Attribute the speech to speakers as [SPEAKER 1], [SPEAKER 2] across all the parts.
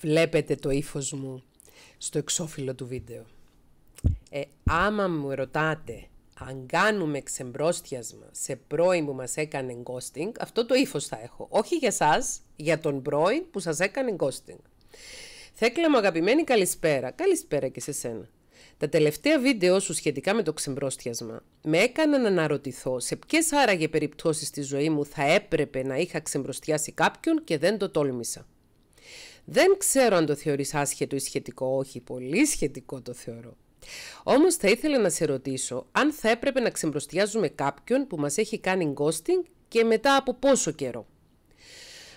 [SPEAKER 1] Βλέπετε το ύφος μου στο εξώφυλλο του βίντεο. Ε, άμα μου ρωτάτε αν κάνουμε ξεμπρόστιασμα σε πρώην που μας έκανε γκόστινγκ, αυτό το ύφος θα έχω. Όχι για σας, για τον πρώην που σας έκανε γκόστινγκ. Θέκλα μου αγαπημένη καλησπέρα. Καλησπέρα και σε σένα. Τα τελευταία βίντεο σου σχετικά με το ξεμπρόστιασμα με έκαναν να αναρωτηθώ σε ποιες άραγε περιπτώσεις στη ζωή μου θα έπρεπε να είχα ξεμπροστιάσει κάποιον και δεν το τόλμησα. Δεν ξέρω αν το θεωρείς άσχετο ή σχετικό, όχι, πολύ σχετικό το θεωρώ. Όμως θα ήθελα να σε ρωτήσω αν θα έπρεπε να ξεμπροστιάζουμε κάποιον που μας έχει κάνει γκόστινγκ και μετά από πόσο καιρό.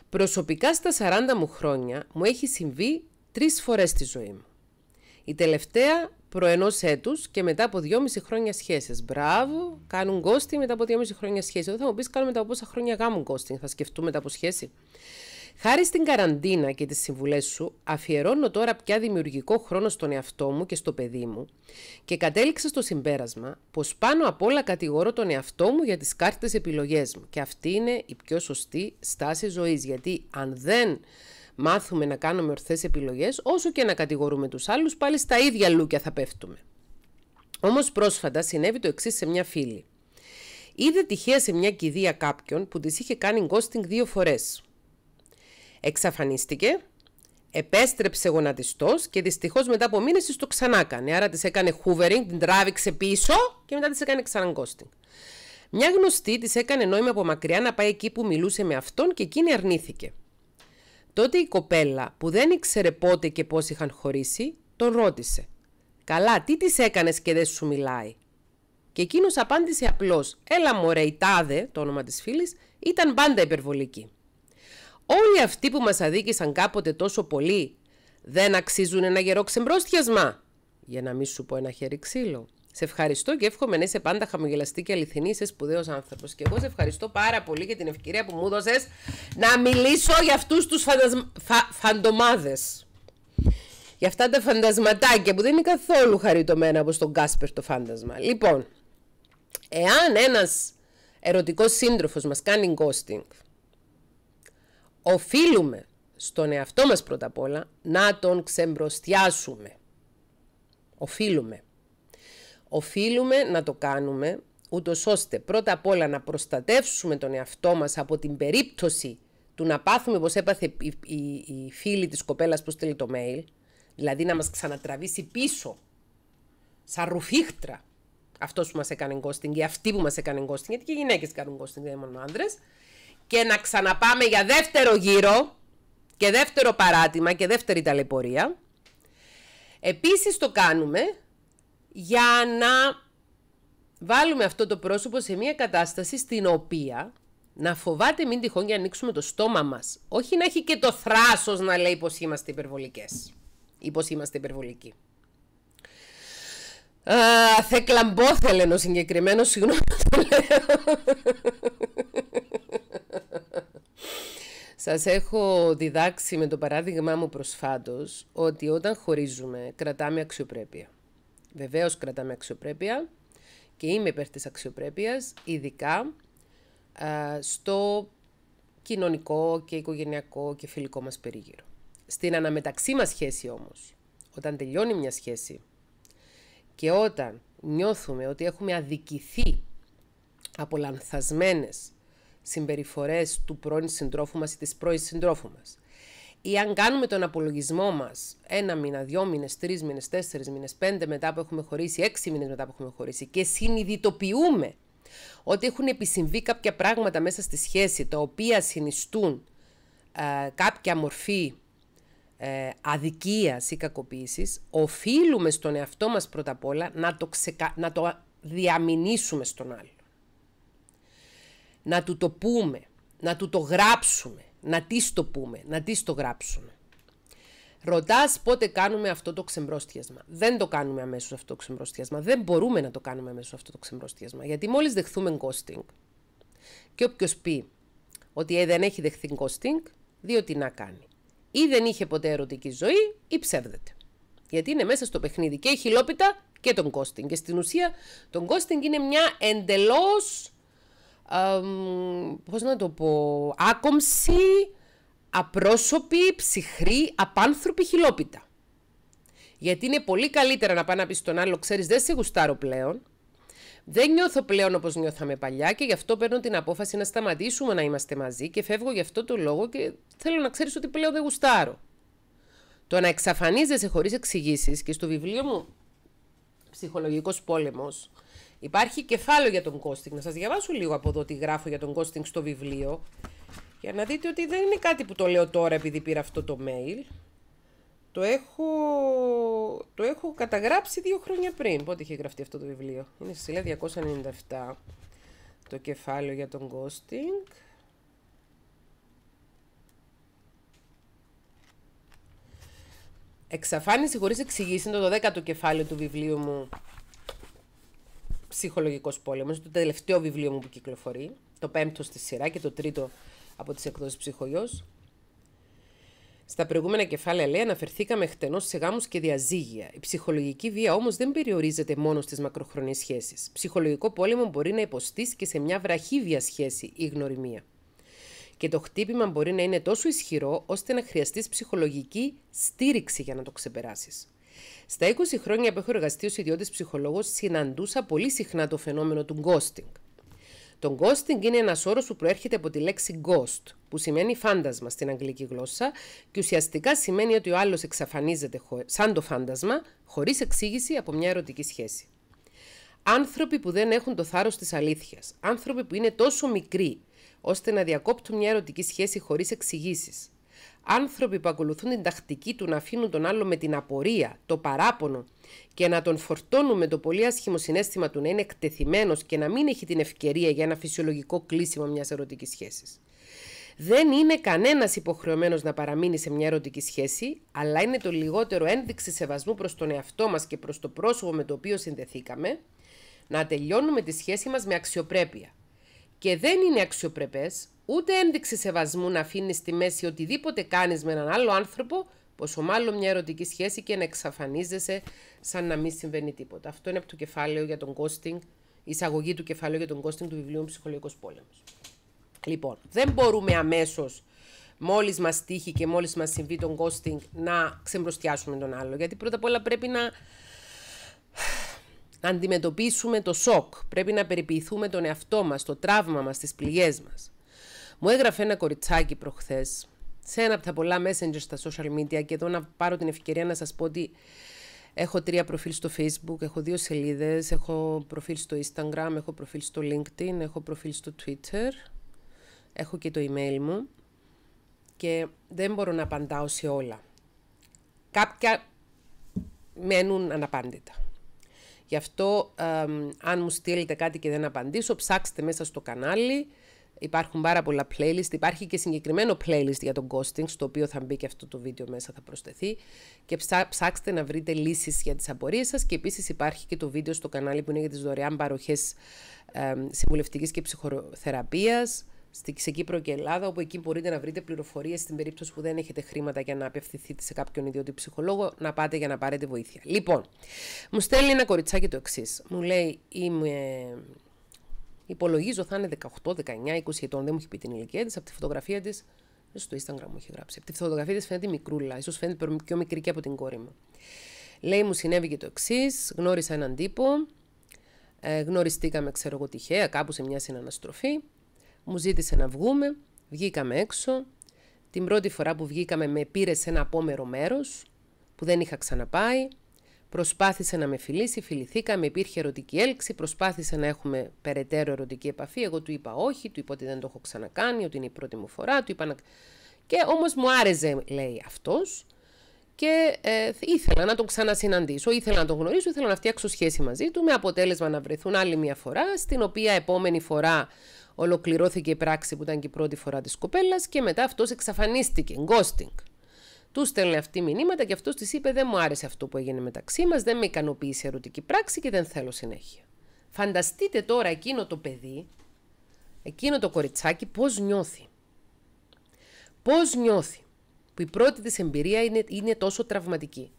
[SPEAKER 1] Προσωπικά στα 40 μου χρόνια μου έχει συμβεί τρεις φορές στη ζωή μου. Η τελευταία προενός έτους και μετά από 2,5 χρόνια σχέσει. Μπράβο, κάνουν γκόστινγκ μετά από 2,5 χρόνια σχέση. Εδώ θα μου πεις κάνουμε μετά από πόσα χρόνια γάμουν γκόστινγκ. Θα σκεφτούμε μετά από σχέση. Χάρη στην καραντίνα και τις συμβουλές σου, αφιερώνω τώρα πια δημιουργικό χρόνο στον εαυτό μου και στο παιδί μου και κατέληξα στο συμπέρασμα πως πάνω απ' όλα κατηγορώ τον εαυτό μου για τις κάρτες επιλογές μου. Και αυτή είναι η πιο σωστή στάση ζωής Γιατί αν δεν μάθουμε να κάνουμε ορθές επιλογές όσο και να κατηγορούμε τους άλλους πάλι στα ίδια λούκια θα πέφτουμε. Όμως πρόσφατα συνέβη το εξής σε μια φίλη. Είδε τυχαία σε μια κηδεία κάποιον που της είχε κάνει γκόστινγκ δύο φορές. Εξαφανίστηκε, επέστρεψε γονατιστός και δυστυχώς μετά από μήνες της το ξανά Άρα της έκανε hoovering, την τράβηξε πίσω και μετά της έκανε ξανά ghosting. Μια γνωστή της έκανε νόημα από μακριά να πάει εκεί που μιλούσε με αυτόν και εκείνη αρνήθηκε. Τότε η κοπέλα που δεν ήξερε πότε και πώς είχαν χωρίσει, τον ρώτησε «Καλά, τι της έκανες και δεν σου μιλάει» και εκείνος απάντησε απλώς, «Έλα μωρέ η τάδε», το όνομα της φίλης ήταν πάντα υπερβολική όλοι αυτοί που μας αδίκησαν κάποτε τόσο πολύ δεν αξίζουν ένα γερό ξεμπρόστιασμα. Για να μην σου πω ένα χέρι ξύλο. Σε ευχαριστώ και εύχομαι να είσαι πάντα χαμογελαστή και αληθινή. Είσαι σπουδαίος άνθρωπος. Και εγώ σε ευχαριστώ πάρα πολύ για την ευκαιρία που μου δώσες να μιλήσω για αυτούς τους φαντασμα... φα... Για αυτά τα φαντασματάκια που δεν είναι καθόλου χαριτωμένα από τον Κάσπερ το φάντασμα. Λοιπόν, εάν ένας ερωτικός σύντροφος μας κάνει ghosting, οφείλουμε στον εαυτό μας πρώτα απ' όλα να τον ξεμπροστιάσουμε. Οφείλουμε. Οφείλουμε να το κάνουμε ούτως ώστε πρώτα απ' όλα να προστατεύσουμε τον εαυτό μας από την περίπτωση του να πάθουμε όπως έπαθε η, η, φίλη της κοπέλας που στείλει το mail, δηλαδή να μας ξανατραβήσει πίσω, σαν ρουφίχτρα, αυτός που μας έκανε γκόστινγκ και αυτή που μας έκανε γκόστινγκ, γιατί και οι γυναίκες κάνουν γκόστινγκ, δεν είναι μόνο άντρες, και να ξαναπάμε για δεύτερο γύρο και δεύτερο παράτημα και δεύτερη ταλαιπωρία. Επίσης το κάνουμε για να βάλουμε αυτό το πρόσωπο σε μια κατάσταση στην οποία να φοβάται μην τυχόν για να ανοίξουμε το στόμα μας. Όχι να έχει και το θράσος να λέει πως είμαστε υπερβολικές ή πως είμαστε υπερβολικοί. Α, θε ο συγκεκριμένο, συγγνώμη. Σας έχω διδάξει με το παράδειγμά μου προσφάτως ότι όταν χωρίζουμε κρατάμε αξιοπρέπεια. Βεβαίως κρατάμε αξιοπρέπεια και είμαι υπέρ της αξιοπρέπειας, ειδικά στο κοινωνικό και οικογενειακό και φιλικό μας περίγυρο. Στην αναμεταξύ μας σχέση όμως, όταν τελειώνει μια σχέση και όταν νιώθουμε ότι έχουμε αδικηθεί από λανθασμένες Συμπεριφορές του πρώην συντρόφου μας ή της πρώην συντρόφου μας. Ή αν κάνουμε τον απολογισμό μας ένα μήνα, δύο μήνες, τρεις μήνες, τέσσερις μήνες, πέντε μετά που έχουμε χωρίσει, έξι μήνες μετά που έχουμε χωρίσει και συνειδητοποιούμε ότι έχουν επισυμβεί κάποια πράγματα μέσα στη σχέση τα οποία συνιστούν ε, κάποια μορφή ε, αδικίας ή κακοποίησης, οφείλουμε στον εαυτό μας πρώτα απ' όλα να το, ξεκα... να το διαμηνήσουμε στον άλλο να του το πούμε, να του το γράψουμε, να της το πούμε, να της το γράψουμε. Ρωτάς πότε κάνουμε αυτό το ξεμπρόστιασμα. Δεν το κάνουμε αμέσως αυτό το ξεμπρόστιασμα. Δεν μπορούμε να το κάνουμε αμέσως αυτό το ξεμπρόστιασμα. Γιατί μόλις δεχθούμε ghosting και όποιος πει ότι «Ε, δεν έχει δεχθεί ghosting, διότι να κάνει. Ή δεν είχε ποτέ ερωτική ζωή, ή ψεύδεται. Γιατί είναι μέσα στο παιχνίδι και η χιλόπιτα και τον ghosting. Και στην ουσία, τον ghosting είναι μια εντελώς Πώς να το πω, άκομψη, απρόσωπη, ψυχρή, απάνθρωπη, χιλόπιτα. Γιατί είναι πολύ καλύτερα να πάει να πει στον άλλο, ξέρεις, δεν σε γουστάρω πλέον. Δεν νιώθω πλέον όπως νιώθαμε παλιά και γι' αυτό παίρνω την απόφαση να σταματήσουμε να είμαστε μαζί και φεύγω γι' αυτό το λόγο και θέλω να ξέρεις ότι πλέον δεν γουστάρω. Το να εξαφανίζεσαι χωρίς εξηγήσεις και στο βιβλίο μου Ψυχολογικός πόλεμος, Υπάρχει κεφάλαιο για τον Κόστινγκ. Να σας διαβάσω λίγο από εδώ τι γράφω για τον Κόστινγκ στο βιβλίο. Για να δείτε ότι δεν είναι κάτι που το λέω τώρα επειδή πήρα αυτό το mail. Το έχω, το έχω καταγράψει δύο χρόνια πριν. Πότε είχε γραφτεί αυτό το βιβλίο. Είναι στη σελίδα 297 το κεφάλαιο για τον Κόστινγκ. Εξαφάνιση χωρίς εξηγήσεις είναι το 12ο κεφάλαιο του βιβλίου μου ψυχολογικός πόλεμος, το τελευταίο βιβλίο μου που κυκλοφορεί, το πέμπτο στη σειρά και το τρίτο από τις εκδόσεις ψυχογιός. Στα προηγούμενα κεφάλαια, λέει, αναφερθήκαμε εκτενώ σε γάμους και διαζύγια. Η ψυχολογική βία όμως δεν περιορίζεται μόνο στις μακροχρονιέ σχέσεις. Ψυχολογικό πόλεμο μπορεί να υποστήσει και σε μια βραχύβια σχέση ή γνωριμία. Και το χτύπημα μπορεί να είναι τόσο ισχυρό ώστε να χρειαστείς ψυχολογική στήριξη για να το ξεπεράσεις. Στα 20 χρόνια που έχω εργαστεί ως ιδιώτης ψυχολόγος, συναντούσα πολύ συχνά το φαινόμενο του ghosting. Το ghosting είναι ένας όρος που προέρχεται από τη λέξη ghost, που σημαίνει φάντασμα στην αγγλική γλώσσα και ουσιαστικά σημαίνει ότι ο άλλος εξαφανίζεται σαν το φάντασμα, χωρίς εξήγηση από μια ερωτική σχέση. Άνθρωποι που δεν έχουν το θάρρος της αλήθειας, άνθρωποι που είναι τόσο μικροί ώστε να διακόπτουν μια ερωτική σχέση χωρίς εξηγήσεις, άνθρωποι που ακολουθούν την τακτική του να αφήνουν τον άλλο με την απορία, το παράπονο και να τον φορτώνουν με το πολύ άσχημο συνέστημα του να είναι εκτεθειμένος και να μην έχει την ευκαιρία για ένα φυσιολογικό κλείσιμο μιας ερωτικής σχέσης. Δεν είναι κανένας υποχρεωμένος να παραμείνει σε μια ερωτική σχέση, αλλά είναι το λιγότερο ένδειξη σεβασμού προς τον εαυτό μας και προς το πρόσωπο με το οποίο συνδεθήκαμε να τελειώνουμε τη σχέση μας με αξιοπρέπεια και δεν είναι αξιοπρεπές ούτε ένδειξη σεβασμού να αφήνεις στη μέση οτιδήποτε κάνεις με έναν άλλο άνθρωπο, πόσο μάλλον μια ερωτική σχέση και να εξαφανίζεσαι σαν να μην συμβαίνει τίποτα. Αυτό είναι από το κεφάλαιο για τον κόστινγκ, εισαγωγή του κεφαλαίου για τον κόστινγκ του βιβλίου Ψυχολογικός Πόλεμος. Λοιπόν, δεν μπορούμε αμέσως μόλις μας τύχει και μόλις μας συμβεί τον κόστινγκ να ξεμπροστιάσουμε τον άλλο. Γιατί πρώτα απ' όλα πρέπει να να αντιμετωπίσουμε το σοκ. Πρέπει να περιποιηθούμε τον εαυτό μας, το τραύμα μας, τις πληγές μας. Μου έγραφε ένα κοριτσάκι προχθές σε ένα από τα πολλά messenger στα social media και εδώ να πάρω την ευκαιρία να σας πω ότι έχω τρία προφίλ στο facebook, έχω δύο σελίδες, έχω προφίλ στο instagram, έχω προφίλ στο linkedin, έχω προφίλ στο twitter, έχω και το email μου και δεν μπορώ να απαντάω σε όλα. Κάποια μένουν αναπάντητα. Γι' αυτό, αν μου στείλετε κάτι και δεν απαντήσω, ψάξτε μέσα στο κανάλι. Υπάρχουν πάρα πολλά playlist. Υπάρχει και συγκεκριμένο playlist για τον ghosting, στο οποίο θα μπει και αυτό το βίντεο μέσα, θα προσθεθεί. Και ψάξτε να βρείτε λύσεις για τις απορίες σας. Και επίσης υπάρχει και το βίντεο στο κανάλι που είναι για τις δωρεάν παροχές ε, συμβουλευτικής και ψυχοθεραπείας σε Κύπρο και Ελλάδα, όπου εκεί μπορείτε να βρείτε πληροφορίες στην περίπτωση που δεν έχετε χρήματα για να απευθυνθείτε σε κάποιον ιδιωτικό ψυχολόγο, να πάτε για να πάρετε βοήθεια. Λοιπόν, μου στέλνει ένα κοριτσάκι το εξής. Μου λέει, είμαι. Υπολογίζω θα είναι 18, 19, 20 ετών, δεν μου έχει πει την ηλικία της. Από τη φωτογραφία της, στο Instagram μου έχει γράψει. Από τη φωτογραφία της φαίνεται μικρούλα, ίσως φαίνεται πιο μικρή και από την κόρη μου. Λέει, μου συνέβη και το εξής. Γνώρισα έναν τύπο. Ε, γνωριστήκαμε, ξέρω εγώ, τυχαία, κάπου σε μια συναναστροφή μου ζήτησε να βγούμε, βγήκαμε έξω. Την πρώτη φορά που βγήκαμε με πήρες σε ένα απόμερο μέρος που δεν είχα ξαναπάει. Προσπάθησε να με φιλήσει, φιληθήκαμε, υπήρχε ερωτική έλξη, προσπάθησε να έχουμε περαιτέρω ερωτική επαφή. Εγώ του είπα όχι, του είπα ότι δεν το έχω ξανακάνει, ότι είναι η πρώτη μου φορά, του είπα να... Και όμως μου άρεσε, λέει αυτός, και ε, ήθελα να τον ξανασυναντήσω, ήθελα να τον γνωρίσω, ήθελα να φτιάξω σχέση μαζί του, με αποτέλεσμα να βρεθούν άλλη μια φορά, στην οποία επόμενη φορά Ολοκληρώθηκε η πράξη που ήταν και η πρώτη φορά της κοπέλας και μετά αυτός εξαφανίστηκε. Γκόστινγκ. Του στέλνει αυτή μηνύματα και αυτός της είπε: Δεν μου άρεσε αυτό που έγινε μεταξύ μας, δεν με ικανοποίησε η ερωτική πράξη και δεν θέλω συνέχεια. Φανταστείτε τώρα εκείνο το παιδί, εκείνο το κοριτσάκι, πώς νιώθει. Πώς νιώθει που η πρώτη της εμπειρία είναι, είναι τόσο τραυματική.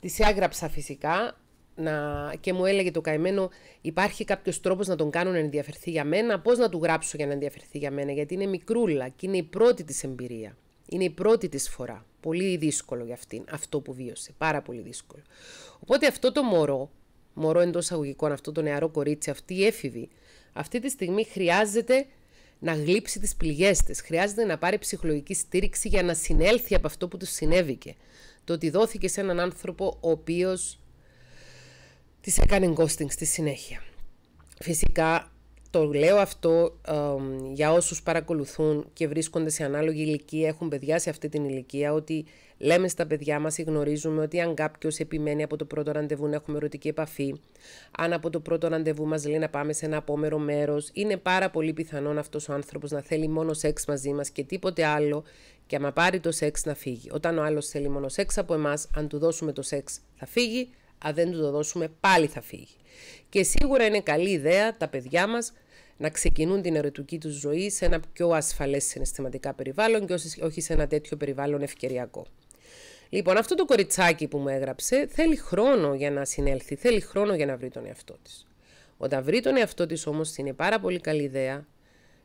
[SPEAKER 1] Τη έγραψα φυσικά να... και μου έλεγε το καημένο, υπάρχει κάποιος τρόπος να τον κάνουν να ενδιαφερθεί για μένα. Πώς να του γράψω για να ενδιαφερθεί για μένα, γιατί είναι μικρούλα και είναι η πρώτη της εμπειρία. Είναι η πρώτη της φορά. Πολύ δύσκολο για αυτήν αυτό που βίωσε. Πάρα πολύ δύσκολο. Οπότε αυτό το μωρό, μωρό εντός αγωγικών, αυτό το νεαρό κορίτσι, αυτή η έφηβη, αυτή τη στιγμή χρειάζεται να γλύψει τις πληγές της. Χρειάζεται να πάρει ψυχολογική στήριξη για να συνέλθει από αυτό που του συνέβηκε. Το ότι δόθηκε σε έναν άνθρωπο ο οποίος της έκανε γκόστινγκ στη συνέχεια. Φυσικά το λέω αυτό για όσους παρακολουθούν και βρίσκονται σε ανάλογη ηλικία, έχουν παιδιά σε αυτή την ηλικία, ότι λέμε στα παιδιά μας ή γνωρίζουμε ότι αν κάποιος επιμένει από το πρώτο ραντεβού να έχουμε ερωτική επαφή, αν από το πρώτο ραντεβού μας λέει να πάμε σε ένα απόμερο μέρος, είναι πάρα πολύ πιθανόν αυτός ο άνθρωπος να θέλει μόνο σεξ μαζί μας και τίποτε άλλο και άμα πάρει το σεξ να φύγει. Όταν ο άλλος θέλει μόνο σεξ από εμάς, αν του δώσουμε το σεξ θα φύγει, αν δεν του το δώσουμε πάλι θα φύγει. Και σίγουρα είναι καλή ιδέα τα παιδιά μας να ξεκινούν την ερωτική τους ζωή σε ένα πιο ασφαλές συναισθηματικά περιβάλλον και όχι σε ένα τέτοιο περιβάλλον ευκαιριακό. Λοιπόν, αυτό το κοριτσάκι που μου έγραψε θέλει χρόνο για να συνέλθει, θέλει χρόνο για να βρει τον εαυτό της. Όταν βρει τον εαυτό της όμως είναι πάρα πολύ καλή ιδέα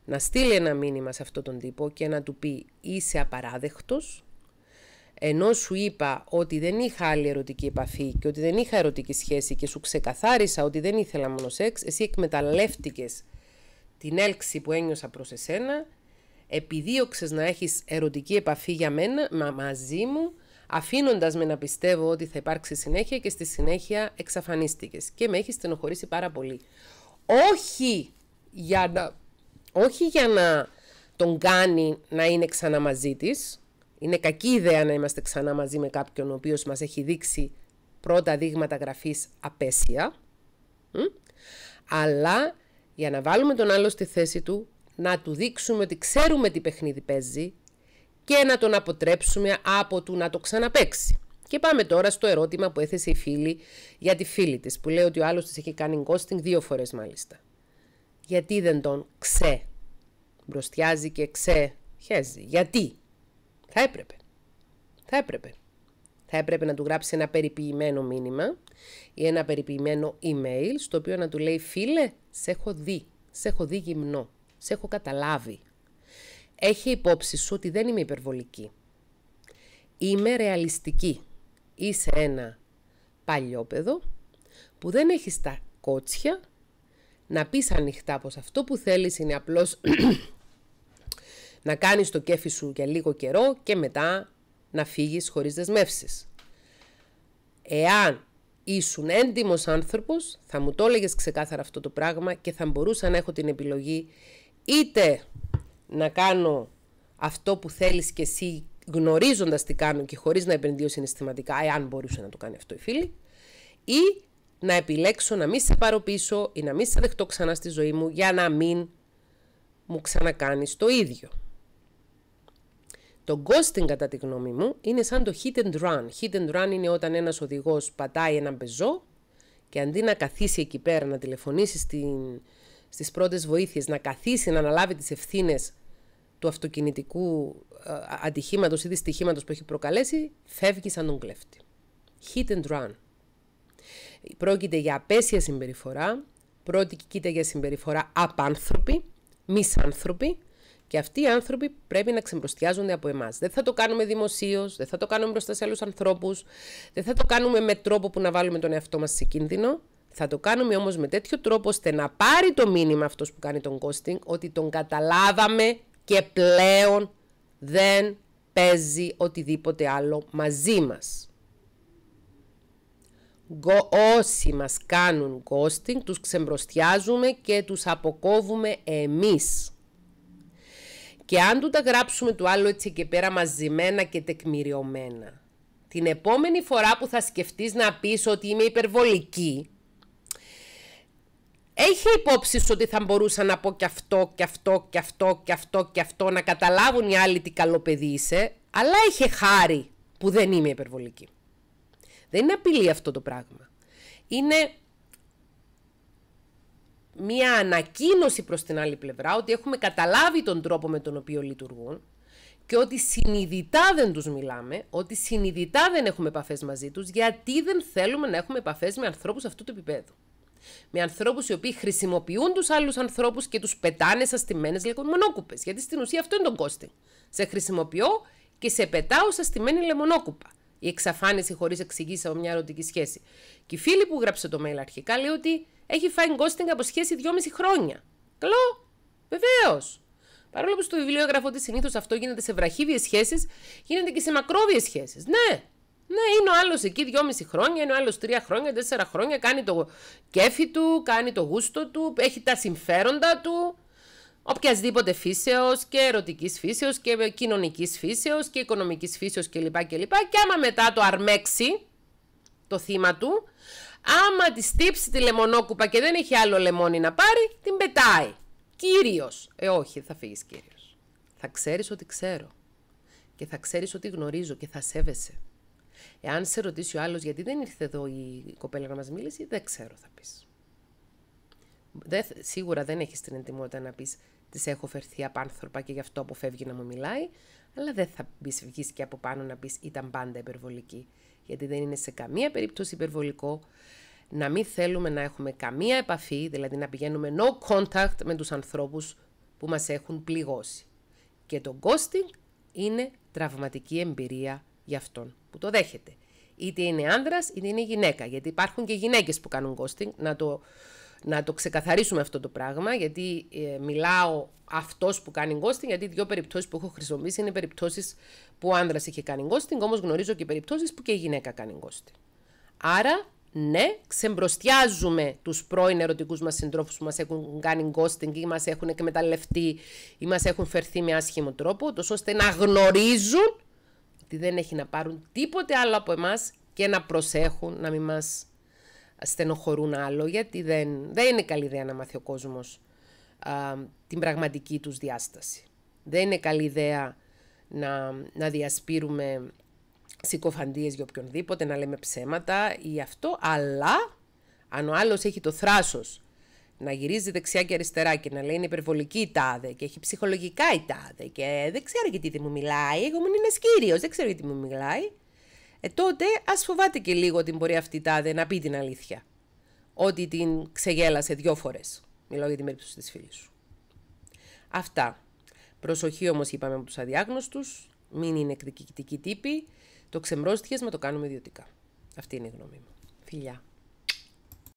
[SPEAKER 1] να στείλει ένα μήνυμα σε αυτόν τον τύπο και να του πει είσαι απαράδεκτος, ενώ σου είπα ότι δεν είχα άλλη ερωτική επαφή και ότι δεν είχα ερωτική σχέση και σου ξεκαθάρισα ότι δεν ήθελα μόνο σεξ, εσύ εκμεταλλεύτηκες την έλξη που ένιωσα προς εσένα, επιδίωξες να έχεις ερωτική επαφή για μένα, μα μαζί μου, αφήνοντας με να πιστεύω ότι θα υπάρξει συνέχεια και στη συνέχεια εξαφανίστηκες και με έχει στενοχωρήσει πάρα πολύ. Όχι για να, όχι για να τον κάνει να είναι ξανά μαζί της, είναι κακή ιδέα να είμαστε ξανά μαζί με κάποιον ο οποίος μας έχει δείξει πρώτα δείγματα γραφής απέσια. Αλλά για να βάλουμε τον άλλο στη θέση του, να του δείξουμε ότι ξέρουμε τι παιχνίδι παίζει και να τον αποτρέψουμε από του να το ξαναπέξει. Και πάμε τώρα στο ερώτημα που έθεσε η φίλη για τη φίλη της, που λέει ότι ο άλλος της έχει κάνει γκόστινγκ δύο φορές μάλιστα. Γιατί δεν τον ξε, μπροστιάζει και ξε, Γιατί. Θα έπρεπε. Θα έπρεπε. Θα έπρεπε να του γράψει ένα περιποιημένο μήνυμα ή ένα περιποιημένο email στο οποίο να του λέει «Φίλε, σε έχω δει, σε έχω δει γυμνό, σε έχω καταλάβει. Έχει υπόψη σου ότι δεν είμαι υπερβολική. Είμαι ρεαλιστική. Είσαι ένα παλιόπεδο που δεν έχεις τα κότσια να πεις ανοιχτά πως αυτό που θέλεις είναι απλώς να κάνεις το κέφι σου για λίγο καιρό και μετά να φύγεις χωρίς δεσμεύσεις. Εάν ήσουν έντιμος άνθρωπος, θα μου το έλεγες ξεκάθαρα αυτό το πράγμα και θα μπορούσα να έχω την επιλογή είτε να κάνω αυτό που θέλεις και εσύ γνωρίζοντας τι κάνω και χωρίς να επενδύω συναισθηματικά, εάν μπορούσε να το κάνει αυτό η φίλη, ή να επιλέξω να μην σε πάρω πίσω ή να μην σε δεχτώ ξανά στη ζωή μου για να μην μου ξανακάνεις το ίδιο. Το ghosting, κατά τη γνώμη μου, είναι σαν το hit and run. Hit and run είναι όταν ένας οδηγός πατάει έναν πεζό και αντί να καθίσει εκεί πέρα, να τηλεφωνήσει στην, στις πρώτες βοήθειες, να καθίσει να αναλάβει τις ευθύνες του αυτοκινητικού ε, ατυχήματος ή δυστυχήματος που έχει προκαλέσει, φεύγει σαν τον κλέφτη. Hit and run. Πρόκειται για απέσια συμπεριφορά, πρόκειται για συμπεριφορά απάνθρωπη, μισάνθρωπη, και αυτοί οι άνθρωποι πρέπει να ξεμπροστιάζονται από εμάς. Δεν θα το κάνουμε δημοσίως, δεν θα το κάνουμε μπροστά σε άλλους ανθρώπους, δεν θα το κάνουμε με τρόπο που να βάλουμε τον εαυτό μας σε κίνδυνο. Θα το κάνουμε όμως με τέτοιο τρόπο ώστε να πάρει το μήνυμα αυτός που κάνει τον Κόστινγκ ότι τον καταλάβαμε και πλέον δεν παίζει οτιδήποτε άλλο μαζί μας. Όσοι μας κάνουν ghosting, τους ξεμπροστιάζουμε και τους αποκόβουμε εμείς. Και αν του τα γράψουμε του άλλου έτσι και πέρα μαζημένα και τεκμηριωμένα, την επόμενη φορά που θα σκεφτείς να πεις ότι είμαι υπερβολική, έχει υπόψη ότι θα μπορούσα να πω και αυτό, και αυτό, και αυτό, και αυτό, και αυτό, να καταλάβουν οι άλλοι τι καλό παιδί είσαι, αλλά έχει χάρη που δεν είμαι υπερβολική. Δεν είναι απειλή αυτό το πράγμα. Είναι μία ανακοίνωση προς την άλλη πλευρά ότι έχουμε καταλάβει τον τρόπο με τον οποίο λειτουργούν και ότι συνειδητά δεν τους μιλάμε, ότι συνειδητά δεν έχουμε επαφές μαζί τους, γιατί δεν θέλουμε να έχουμε επαφές με ανθρώπους αυτού του επίπεδου. Με ανθρώπους οι οποίοι χρησιμοποιούν τους άλλους ανθρώπους και τους πετάνε σαν στιμένες λεμονόκουπες. Γιατί στην ουσία αυτό είναι το κόστη. Σε χρησιμοποιώ και σε πετάω σαν στημένη λεμονόκουπα. Η εξαφάνιση χωρίς εξηγήσεις από μια ερωτική σχέση. Και η φίλη που γράψε το mail αρχικά λέει ότι έχει φάει γκόστινγκ από σχέση 2,5 χρόνια. Καλό, βεβαίως. Παρόλο που στο βιβλίο γράφω ότι συνήθως αυτό γίνεται σε βραχύβιες σχέσεις, γίνεται και σε μακρόβιες σχέσεις. Ναι, ναι, είναι ο άλλος εκεί 2,5 χρόνια, είναι ο άλλος 3 χρόνια, τέσσερα χρόνια. Κάνει το κέφι του, κάνει το γούστο του, έχει τα συμφέροντα του. Οποιασδήποτε φύσεως και ερωτικής φύσεως και κοινωνικής φύσεως και οικονομικής φύσεως κλπ. Και, και, άμα μετά το αρμέξει το θύμα του, Άμα της στύψει τη λεμονόκουπα και δεν έχει άλλο λεμόνι να πάρει, την πετάει. Κύριος. Ε, όχι, θα φύγεις κύριος. Θα ξέρεις ότι ξέρω. Και θα ξέρεις ότι γνωρίζω και θα σέβεσαι. Εάν σε ρωτήσει ο άλλος γιατί δεν ήρθε εδώ η κοπέλα να μας μιλήσει, δεν ξέρω θα πεις. Δεν, σίγουρα δεν έχεις την εντυμότητα να πεις της έχω φερθεί απάνθρωπα και γι' αυτό αποφεύγει να μου μιλάει, αλλά δεν θα βγεις και από πάνω να πεις ήταν πάντα υπερβολική γιατί δεν είναι σε καμία περίπτωση υπερβολικό να μην θέλουμε να έχουμε καμία επαφή, δηλαδή να πηγαίνουμε no contact με τους ανθρώπους που μας έχουν πληγώσει. Και το ghosting είναι τραυματική εμπειρία για αυτόν που το δέχεται. Είτε είναι άνδρας είτε είναι γυναίκα, γιατί υπάρχουν και γυναίκες που κάνουν ghosting, να το να το ξεκαθαρίσουμε αυτό το πράγμα, γιατί ε, μιλάω αυτός που κάνει ghosting, γιατί δύο περιπτώσεις που έχω χρησιμοποιήσει είναι περιπτώσεις που ο άνδρας είχε κάνει ghosting, όμως γνωρίζω και περιπτώσεις που και η γυναίκα κάνει ghosting. Άρα, ναι, ξεμπροστιάζουμε τους πρώην ερωτικούς μας συντρόφους που μας έχουν κάνει ghosting ή μας έχουν εκμεταλλευτεί ή μας έχουν φερθεί με άσχημο τρόπο, ώστε να γνωρίζουν ότι δεν έχει να πάρουν τίποτε άλλο από εμάς και να προσέχουν να μην μας στενοχωρούν άλλο, γιατί δεν, δεν είναι καλή ιδέα να μάθει ο κόσμος την πραγματική τους διάσταση. Δεν είναι καλή ιδέα να, να διασπείρουμε συκοφαντίες για οποιονδήποτε, να λέμε ψέματα ή αυτό, αλλά αν ο άλλος έχει το θράσος να γυρίζει δεξιά και αριστερά και να λέει είναι υπερβολική η τάδε και έχει ψυχολογικά η τάδε και δεν ξέρω γιατί τι μου μιλάει, εγώ μου είναι σκύριος, δεν ξέρω γιατί μου μιλάει, ε, τότε ας φοβάται και λίγο την μπορεί αυτή τάδε να πει την αλήθεια. Ότι την ξεγέλασε δυο φορές. Μιλάω για την περίπτωση της φίλης σου. Αυτά. Προσοχή όμως, είπαμε από τους αδιάγνωστους. Μην είναι εκδικητικοί τύποι. Το ξεμπρόστιχε με το κάνουμε ιδιωτικά. Αυτή είναι η γνώμη μου. Φιλιά.